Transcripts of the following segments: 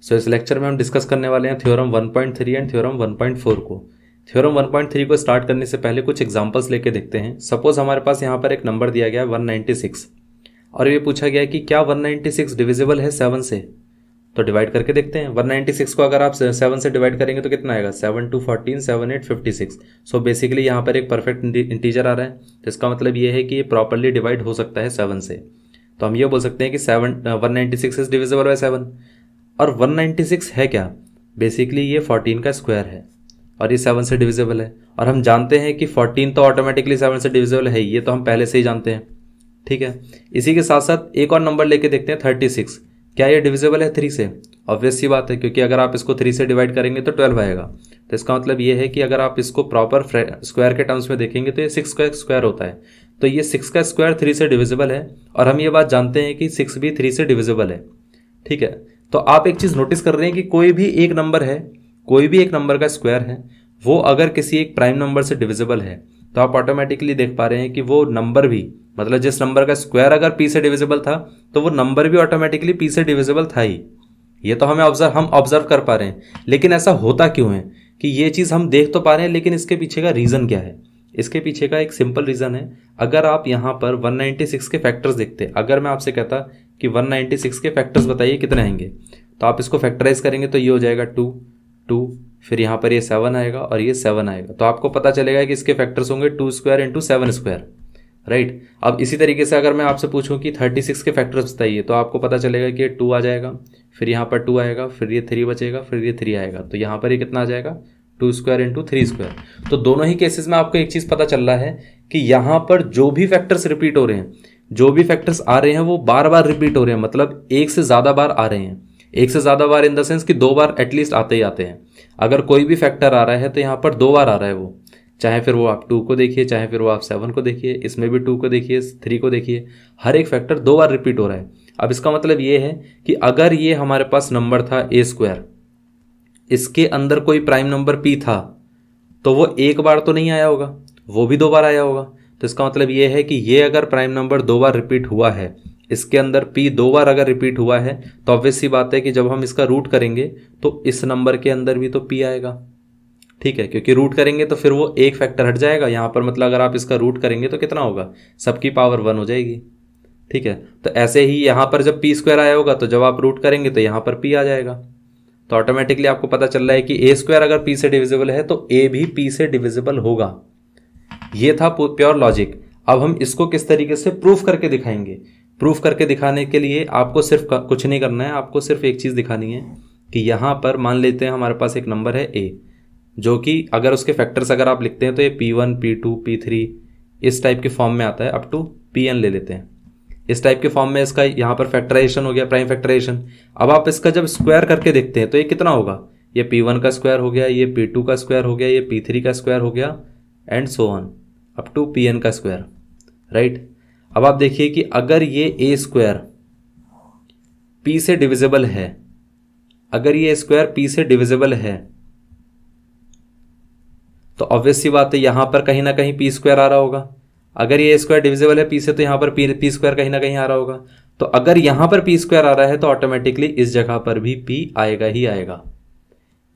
सो so, इस lecture में हम डिस्कस करने वाले हैं थ्योरम 1.3 एंड थ्योरम 1.4 को थ्योरम 1.3 को स्टार्ट करने से पहले कुछ एग्जांपल्स लेके देखते हैं सपोज हमारे पास यहाँ पर एक नंबर दिया गया है 196 और ये पूछा गया कि क्या 196 डिविजिबल है सेवन से तो डिवाइड करके देखते हैं 196 को अगर आप सेवन से डिवाइड करेंगे तो कितना आएगा seven two fourteen seven eight fifty six so basically यहाँ पर एक परफेक्ट इंटीजर आ रहा है तो इसका मतलब ये है कि ये प्रॉपरली डिवाइड हो सकता है सेवन से तो हम ये बोल सकते हैं कि seven one ninety six is divisible by seven और 196 है क्या बेसिकली ये 14 का स्क्वायर है और ये 7 से डिविजिबल है और हम जानते हैं कि 14 तो ऑटोमेटिकली 7 से डिविजिबल है ये तो हम पहले से ही जानते हैं ठीक है इसी के साथ साथ एक और नंबर लेके देखते हैं सिक्स क्या ये डिविजिबल है थ्री से ऑब्वियस सी बात है क्योंकि अगर आप इसको थ्री से डिवाइड करेंगे तो ट्वेल्व आएगा तो इसका मतलब ये है कि अगर आप इसको प्रॉपर स्क्वायर के टर्म्स में देखेंगे तो ये सिक्स का स्क्वायर होता है तो ये सिक्स का स्क्वायर थ्री से डिविजिबल है और हम ये बात जानते हैं कि सिक्स भी थ्री से डिविजिबल है ठीक है तो आप एक चीज़ नोटिस कर रहे हैं कि कोई भी एक नंबर है कोई भी एक नंबर का स्क्वायर है वो अगर किसी एक प्राइम नंबर से डिविजिबल है तो आप ऑटोमेटिकली देख पा रहे हैं कि वो नंबर भी मतलब जिस नंबर का स्क्वायर अगर पी से डिविजिबल था तो वो नंबर भी ऑटोमेटिकली पी से डिविजिबल था ही ये तो हमें ऑब्जर्व हम ऑब्जर्व कर पा रहे हैं लेकिन ऐसा होता क्यों है कि ये चीज़ हम देख तो पा रहे हैं लेकिन इसके पीछे का रीज़न क्या है इसके पीछे का एक सिंपल रीज़न है अगर आप यहाँ पर 196 के फैक्टर्स देखते अगर मैं आपसे कहता कि 196 के फैक्टर्स बताइए कितने आएंगे तो आप इसको फैक्टराइज करेंगे तो ये हो जाएगा टू टू फिर यहाँ पर ये सेवन आएगा और ये सेवन आएगा तो आपको पता चलेगा कि इसके फैक्टर्स होंगे two square into seven square right अब इसी तरीके से अगर मैं आपसे पूछूं कि थर्टी सिक्स के फैक्टर्स बताइए तो आपको पता चलेगा कि ये टू आ जाएगा फिर यहाँ पर टू आएगा फिर ये थ्री बचेगा फिर ये थ्री आएगा तो यहाँ पर ये कितना आ जाएगा two square into three square तो दोनों ही केसेस में आपको एक चीज़ पता चल रहा है कि यहाँ पर जो भी फैक्टर्स रिपीट हो रहे हैं जो भी फैक्टर्स आ रहे हैं वो बार बार रिपीट हो रहे हैं मतलब एक से ज़्यादा बार आ रहे हैं एक से ज़्यादा बार इन द सेंस कि दो बार एटलीस्ट आते ही आते हैं अगर कोई भी फैक्टर आ रहा है तो यहाँ पर दो बार आ रहा है वो चाहे फिर वो आप टू को देखिए चाहे फिर वो आप सेवन को देखिए इसमें भी टू को देखिए थ्री को देखिए हर एक फैक्टर दो बार रिपीट हो रहा है अब इसका मतलब ये है कि अगर ये हमारे पास नंबर था ए स्क्वायर इसके अंदर कोई प्राइम नंबर पी था तो वो एक बार तो नहीं आया होगा वो भी दो बार आया होगा तो इसका मतलब ये है कि ये अगर प्राइम नंबर दो बार रिपीट हुआ है इसके अंदर p दो बार अगर रिपीट हुआ है तो ऑब्वियस सी बात है कि जब हम इसका रूट करेंगे तो इस नंबर के अंदर भी तो p आएगा ठीक है क्योंकि रूट करेंगे तो फिर वो एक फैक्टर हट जाएगा यहाँ पर मतलब अगर आप इसका रूट करेंगे तो कितना होगा सबकी पावर वन हो जाएगी ठीक है तो ऐसे ही यहाँ पर जब पी स्क्वायर आया होगा तो जब आप रूट करेंगे तो यहाँ पर पी आ जाएगा तो ऑटोमेटिकली आपको पता चल रहा है कि ए स्क्वायर अगर पी से डिविजिबल है तो ए भी पी से डिविजिबल होगा ये था प्योर लॉजिक अब हम इसको किस तरीके से प्रूफ करके दिखाएंगे प्रूफ करके दिखाने के लिए आपको सिर्फ कुछ नहीं करना है आपको सिर्फ एक चीज़ दिखानी है कि यहाँ पर मान लेते हैं हमारे पास एक नंबर है ए जो कि अगर उसके फैक्टर्स अगर आप लिखते हैं तो ये P one P two P three इस टाइप के फॉर्म में आता है अप टू पी एन ले लेते हैं इस टाइप के फॉर्म में इसका यहाँ पर फैक्टराइजेशन हो गया प्राइम फैक्टराइजेशन अब आप इसका जब स्क्वायर करके देखते हैं तो ये कितना होगा ये पी वन का स्क्वायर हो गया ये पी टू का स्क्वायर हो गया ये पी थ्री का स्क्वायर हो गया and so on up to P N का स्क्वायर राइट अब आप देखिए कि अगर ये ए स्क्वायर पी से डिविजिबल है अगर ये स्क्वायर पी से डिविजिबल है तो ऑब्वियस सी बात है यहां पर कहीं ना कहीं पी स्क्वायर आ रहा होगा अगर ये स्क्वायर डिविजिबल है पी से तो यहां पर पी स्क्वायर कहीं ना कहीं आ रहा होगा तो अगर यहां पर पी स्क्वायर आ रहा है तो ऑटोमेटिकली इस जगह पर भी पी आएगा ही आएगा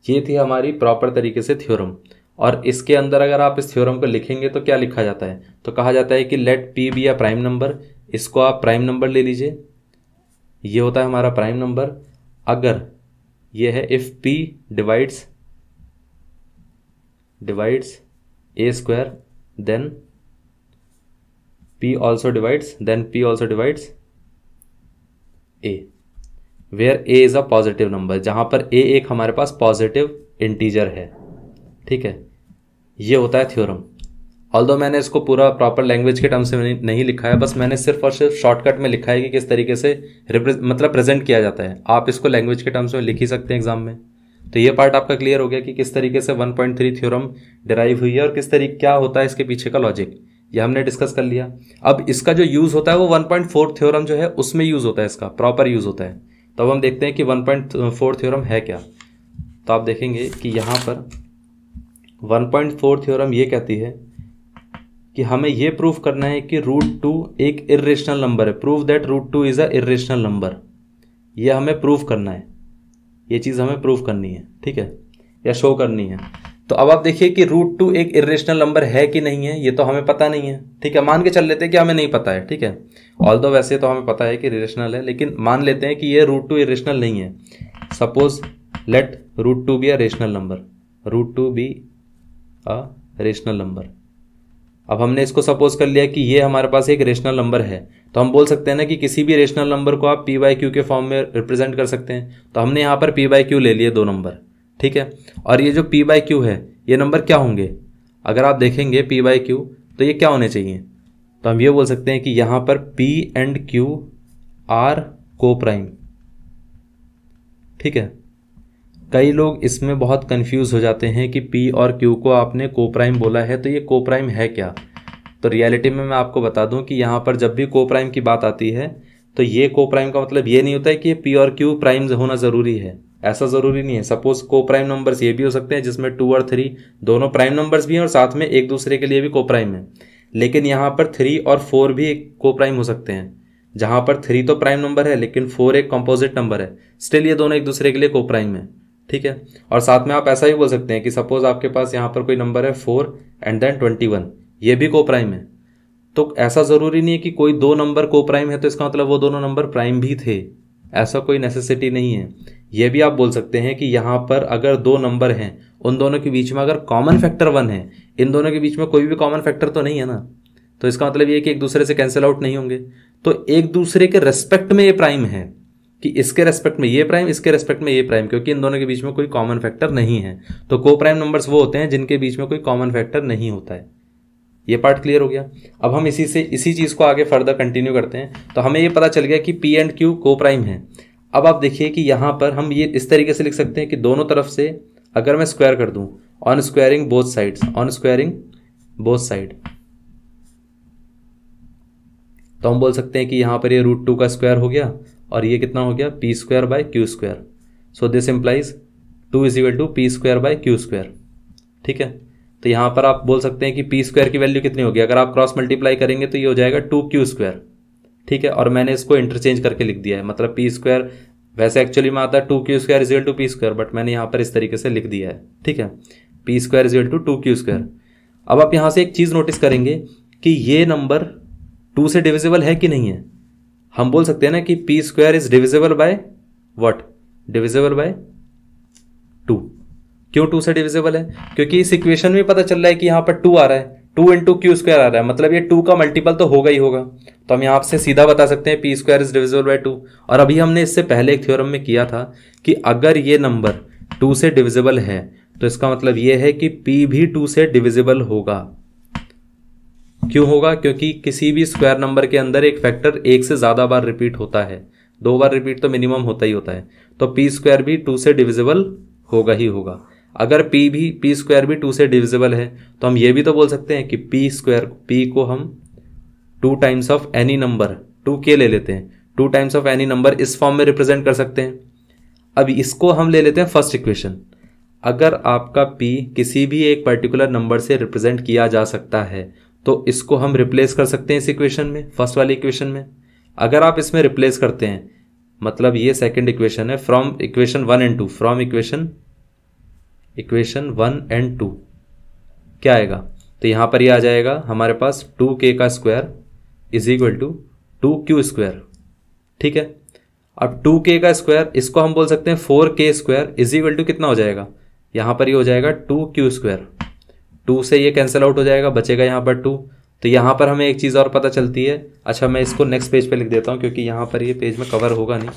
ये थी हमारी प्रॉपर तरीके से थ्योरम और इसके अंदर अगर आप इस थ्योरम को लिखेंगे तो क्या लिखा जाता है तो कहा जाता है कि लेट पी बी या प्राइम नंबर इसको आप प्राइम नंबर ले लीजिए ये होता है हमारा प्राइम नंबर अगर ये है if P divides divides A square then P also divides then P also divides A where A is a positive number जहां पर ए एक हमारे पास पॉजिटिव इंटीजर है ठीक है ये होता है थ्योरम ऑल मैंने इसको पूरा प्रॉपर लैंग्वेज के टर्म से नहीं लिखा है बस मैंने सिर्फ और सिर्फ शॉर्टकट में लिखा है कि किस तरीके से मतलब प्रेजेंट किया जाता है आप इसको लैंग्वेज के टर्म्स में लिख ही सकते हैं एग्जाम में तो ये पार्ट आपका क्लियर हो गया कि किस तरीके से 1.3 पॉइंट थ्योरम डिराइव हुई है और किस तरीके क्या होता है इसके पीछे का लॉजिक ये हमने डिस्कस कर लिया अब इसका जो यूज़ होता है वो 1.4 पॉइंट थ्योरम जो है उसमें यूज़ होता है इसका प्रॉपर यूज़ होता है तो हम देखते हैं कि 1.4 पॉइंट थ्योरम है क्या तो आप देखेंगे कि यहाँ पर वन पॉइंट फोर थ्योरम ये कहती है कि हमें यह प्रूफ करना है कि रूट टू एक इरेशनल नंबर है proof that root two is a irrational number यह हमें प्रूफ करना है ये चीज़ हमें प्रूफ करनी है ठीक है या शो करनी है तो अब आप देखिए कि रूट टू एक इरेशनल नंबर है कि नहीं है ये तो हमें पता नहीं है ठीक है मान के चल लेते हैं कि हमें नहीं पता है ठीक है ऑल दो वैसे तो हमें पता है कि रेशनल है लेकिन मान लेते हैं कि ये रूट टू इरेशनल नहीं है suppose let root two be a rational number root two be a rational number अब हमने इसको सपोज कर लिया कि ये हमारे पास एक रेशनल नंबर है तो हम बोल सकते हैं ना कि किसी भी रेशनल नंबर को आप पी वाई क्यू के फॉर्म में रिप्रेजेंट कर सकते हैं तो हमने यहाँ पर पी वाई क्यू ले लिए दो नंबर ठीक है और ये जो पी वाई क्यू है ये नंबर क्या होंगे अगर आप देखेंगे पी वाई क्यू तो ये क्या होने चाहिए तो हम ये बोल सकते हैं कि यहाँ पर P and Q are coprime ठीक है कई लोग इसमें बहुत कंफ्यूज हो जाते हैं कि पी और क्यू को आपने को प्राइम बोला है तो ये को प्राइम है क्या तो रियलिटी में मैं आपको बता दूं कि यहाँ पर जब भी को प्राइम की बात आती है तो ये को प्राइम का मतलब ये नहीं होता है कि ये पी और क्यू प्राइम होना ज़रूरी है ऐसा ज़रूरी नहीं है सपोज़ को प्राइम नंबर्स ये भी हो सकते हैं जिसमें टू और थ्री दोनों प्राइम नंबर्स भी हैं और साथ में एक दूसरे के लिए भी को प्राइम है लेकिन यहाँ पर थ्री और फोर भी एक को प्राइम हो सकते हैं जहाँ पर थ्री तो प्राइम नंबर है लेकिन फोर एक कंपोजिट नंबर है स्टिल ये दोनों एक दूसरे के लिए को प्राइम है ठीक है और साथ में आप ऐसा ही बोल सकते हैं कि सपोज आपके पास यहाँ पर कोई नंबर है four and then twenty one ये भी को प्राइम है तो ऐसा ज़रूरी नहीं है कि कोई दो नंबर को प्राइम है तो इसका मतलब वो दोनों नंबर प्राइम भी थे ऐसा कोई नेसेसिटी नहीं है ये भी आप बोल सकते हैं कि यहाँ पर अगर दो नंबर हैं उन दोनों के बीच में अगर कॉमन फैक्टर वन है इन दोनों के बीच में कोई भी कॉमन फैक्टर तो नहीं है ना तो इसका मतलब ये कि एक दूसरे से कैंसिल आउट नहीं होंगे तो एक दूसरे के रेस्पेक्ट में ये प्राइम है कि इसके रेस्पेक्ट में ये प्राइम इसके रेस्पेक्ट में ये प्राइम क्योंकि इन दोनों के बीच में कोई कॉमन फैक्टर नहीं है तो को प्राइम नंबर्स वो होते हैं जिनके बीच में कोई कॉमन फैक्टर नहीं होता है ये पार्ट क्लियर हो गया अब हम इसी से इसी चीज़ को आगे फर्दर कंटिन्यू करते हैं तो हमें ये पता चल गया कि P and Q coprime है अब आप देखिए कि यहाँ पर हम ये इस तरीके से लिख सकते हैं कि दोनों तरफ से अगर मैं स्क्वायर कर दूँ on squaring both sides on squaring both side तो हम बोल सकते हैं कि यहाँ पर ये रूट टू का स्क्वायर हो गया और ये कितना हो गया P square by Q square so this implies two is equal to P square by Q square ठीक है तो यहाँ पर आप बोल सकते हैं कि पी स्क्वायर की वैल्यू कितनी होगी अगर आप क्रॉस मल्टीप्लाई करेंगे तो ये हो जाएगा टू क्यू स्क्वायर ठीक है और मैंने इसको इंटरचेंज करके लिख दिया है मतलब पी स्क्वायर वैसे एक्चुअली में आता है two Q square equal to P square but मैंने यहाँ पर इस तरीके से लिख दिया है ठीक है P square equal to two Q square अब आप यहाँ से एक चीज़ नोटिस करेंगे कि ये नंबर टू से डिविजिबल है कि नहीं है हम बोल सकते हैं ना कि P square is divisible by what divisible by two क्यों टू से डिविजिबल है क्योंकि इस इक्वेशन में पता चल रहा है कि यहाँ पर टू आ रहा है टू इंटू क्यू स्क्वायर आ रहा है मतलब ये टू का मल्टीपल तो होगा ही होगा तो हम यहाँ से सीधा बता सकते हैं P square is divisible by two और अभी हमने इससे पहले एक थ्योरम में किया था कि अगर ये नंबर टू से डिविजिबल है तो इसका मतलब ये है कि पी भी टू से डिविजिबल होगा क्यों होगा क्योंकि किसी भी स्क्वायर नंबर के अंदर एक फैक्टर एक से ज़्यादा बार रिपीट होता है दो बार रिपीट तो मिनिमम होता ही होता है तो पी स्क्वायर भी टू से डिविजिबल होगा ही होगा अगर पी भी पी स्क्वायर भी टू से डिविजिबल है तो हम ये भी तो बोल सकते हैं कि पी स्क्वायर पी को हम two times of any number two के ले लेते हैं two times of any number इस फॉर्म में रिप्रेजेंट कर सकते हैं अब इसको हम ले लेते हैं फर्स्ट इक्वेशन अगर आपका पी किसी भी एक पर्टिकुलर नंबर से रिप्रेजेंट किया जा सकता है तो इसको हम रिप्लेस कर सकते हैं इस इक्वेशन में फर्स्ट वाली इक्वेशन में अगर आप इसमें रिप्लेस करते हैं मतलब ये सेकंड इक्वेशन है from equation one and two from equation equation one and two क्या आएगा तो यहां पर ये यह आ जाएगा हमारे पास टू के का square is equal to two Q square ठीक है अब टू के का स्क्वायर इसको हम बोल सकते हैं फोर के स्क्वायर इज इक्वल टू कितना हो जाएगा यहां पर ये यह हो जाएगा टू क्यू स्क्वायर टू से ये कैंसिल आउट हो जाएगा बचेगा यहाँ पर टू तो यहाँ पर हमें एक चीज़ और पता चलती है अच्छा मैं इसको नेक्स्ट पेज पे लिख देता हूँ क्योंकि यहाँ पर ये पेज में कवर होगा नहीं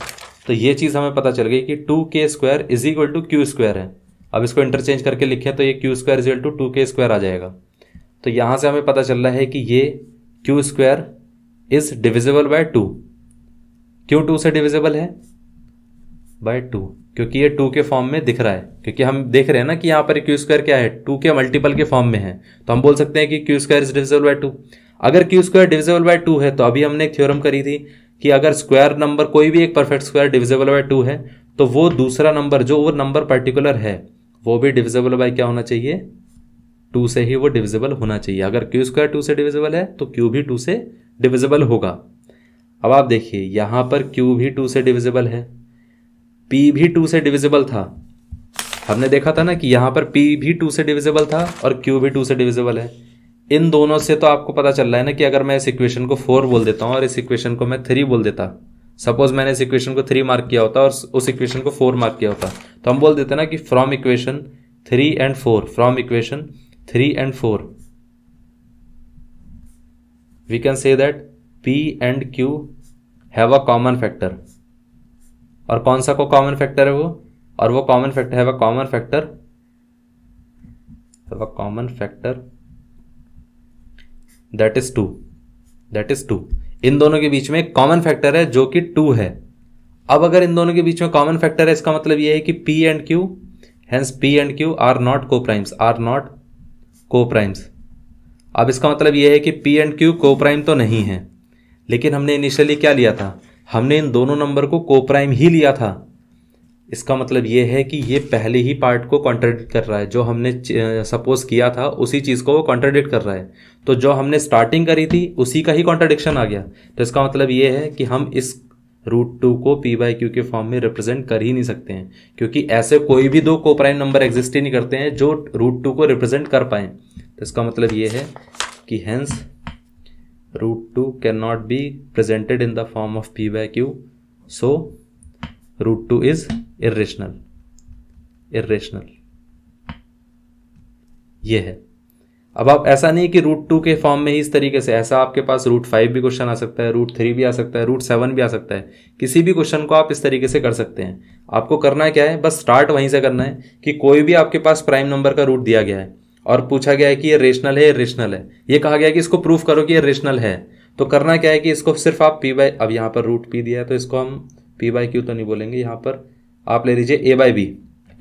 तो ये चीज़ हमें पता चल गई कि two K square is equal to Q square है अब इसको इंटरचेंज करके लिखे तो ये Q square is equal to two K square आ जाएगा तो यहाँ से हमें पता चल रहा है कि ये Q square is divisible by two क्यों टू से डिविजिबल है बाय टू क्योंकि ये टू के फॉर्म में दिख रहा है क्योंकि हम देख रहे हैं ना कि यहाँ पर क्यू स्क्वायर क्या है टू के मल्टीपल के फॉर्म में है तो हम बोल सकते हैं कि Q square is divisible by two अगर Q square divisible by two है तो अभी हमने एक थ्योरम करी थी कि अगर स्क्वायर नंबर कोई भी एक perfect square divisible by two है तो वो दूसरा नंबर जो वो नंबर पर्टिकुलर है वो भी डिविजिबल बाय क्या होना चाहिए टू से ही वो डिविजिबल होना चाहिए अगर क्यू स्क्वायर टू से डिविजिबल है तो क्यू भी टू से डिविजिबल होगा अब आप देखिए यहां पर क्यू भी टू से डिविजिबल है पी भी टू से डिविजिबल था हमने देखा था ना कि यहां पर पी भी टू से डिविजिबल था और क्यू भी टू से डिविजिबल है इन दोनों से तो आपको पता चल रहा है ना कि अगर मैं इस इक्वेशन को फोर बोल देता हूं और इस इक्वेशन को मैं थ्री बोल देता सपोज मैंने इस इक्वेशन को थ्री मार्क किया होता और उस इक्वेशन को फोर मार्क किया होता तो हम बोल देते ना कि from equation three and four from equation three and four we can say that P and Q have a common factor और कौन सा को कॉमन फैक्टर है वो और वो कॉमन फैक्टर है वह कॉमन फैक्टर वह common factor that is two that is two इन दोनों के बीच में एक कॉमन फैक्टर है जो कि टू है अब अगर इन दोनों के बीच में कॉमन फैक्टर है इसका मतलब यह है कि P and Q hence P and Q are not coprimes are not coprimes अब इसका मतलब यह है कि P and Q coprime तो नहीं है लेकिन हमने इनिशियली क्या लिया था हमने इन दोनों नंबर को को प्राइम ही लिया था इसका मतलब ये है कि ये पहले ही पार्ट को कॉन्ट्रेडिक्ट कर रहा है जो हमने सपोज किया था उसी चीज़ को वो कॉन्ट्रेडिक्ट कर रहा है तो जो हमने स्टार्टिंग करी थी उसी का ही कॉन्ट्राडिक्शन आ गया तो इसका मतलब ये है कि हम इस रूट टू को पी बाई क्यू के फॉर्म में रिप्रेजेंट कर ही नहीं सकते हैं क्योंकि ऐसे कोई भी दो को प्राइम नंबर एग्जिस्ट ही नहीं करते हैं जो रूट टू को रिप्रेजेंट कर पाए तो इसका मतलब ये है कि hence root 2 cannot be presented in the form of p by q so root 2 is irrational irrational ये है अब आप ऐसा नहीं कि रूट टू के फॉर्म में ही इस तरीके से ऐसा आपके पास रूट फाइव भी क्वेश्चन आ सकता है रूट थ्री भी आ सकता है रूट सेवन भी आ सकता है किसी भी क्वेश्चन को आप इस तरीके से कर सकते हैं आपको करना क्या है बस स्टार्ट वहीं से करना है कि कोई भी आपके पास प्राइम नंबर का रूट दिया गया है और पूछा गया है कि ये रेशनल है ये रेशनल है ये कहा गया कि इसको प्रूफ करो कि ये रेशनल है तो करना क्या है कि इसको सिर्फ आप पी बाई अब यहाँ पर रूट पी दिया है तो इसको हम पी बाई क्यू तो नहीं बोलेंगे यहाँ पर आप ले लीजिए ए बाई बी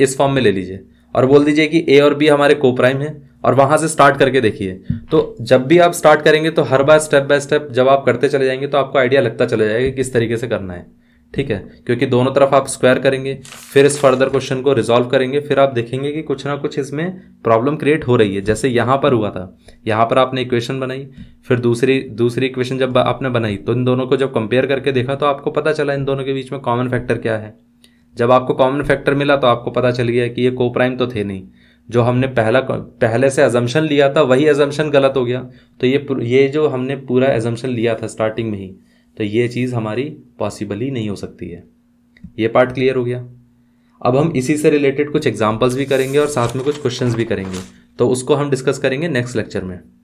इस फॉर्म में ले लीजिए और बोल दीजिए कि ए और बी हमारे कोप्राइम है और वहां से स्टार्ट करके देखिए तो जब भी आप स्टार्ट करेंगे तो हर बार स्टेप बाय स्टेप जब आप करते चले जाएंगे तो आपको आइडिया लगता चला जाएगा कि किस तरीके से करना है ठीक है क्योंकि दोनों तरफ आप स्क्वायर करेंगे फिर इस फर्दर क्वेश्चन को रिजॉल्व करेंगे फिर आप देखेंगे कि कुछ ना कुछ इसमें प्रॉब्लम क्रिएट हो रही है जैसे यहाँ पर हुआ था यहाँ पर आपने इक्वेशन बनाई फिर दूसरी दूसरी इक्वेशन जब आपने बनाई तो इन दोनों को जब कंपेयर करके देखा तो आपको पता चला इन दोनों के बीच में कॉमन फैक्टर क्या है जब आपको कॉमन फैक्टर मिला तो आपको पता चल गया कि ये को प्राइम तो थे नहीं जो हमने पहला पहले से एजम्पन लिया था वही एजम्पन गलत हो गया तो ये ये जो हमने पूरा एजम्पन लिया था स्टार्टिंग में ही तो ये चीज़ हमारी पॉसिबल ही नहीं हो सकती है ये पार्ट क्लियर हो गया अब हम इसी से रिलेटेड कुछ एग्जाम्पल्स भी करेंगे और साथ में कुछ क्वेश्चंस भी करेंगे तो उसको हम डिस्कस करेंगे नेक्स्ट लेक्चर में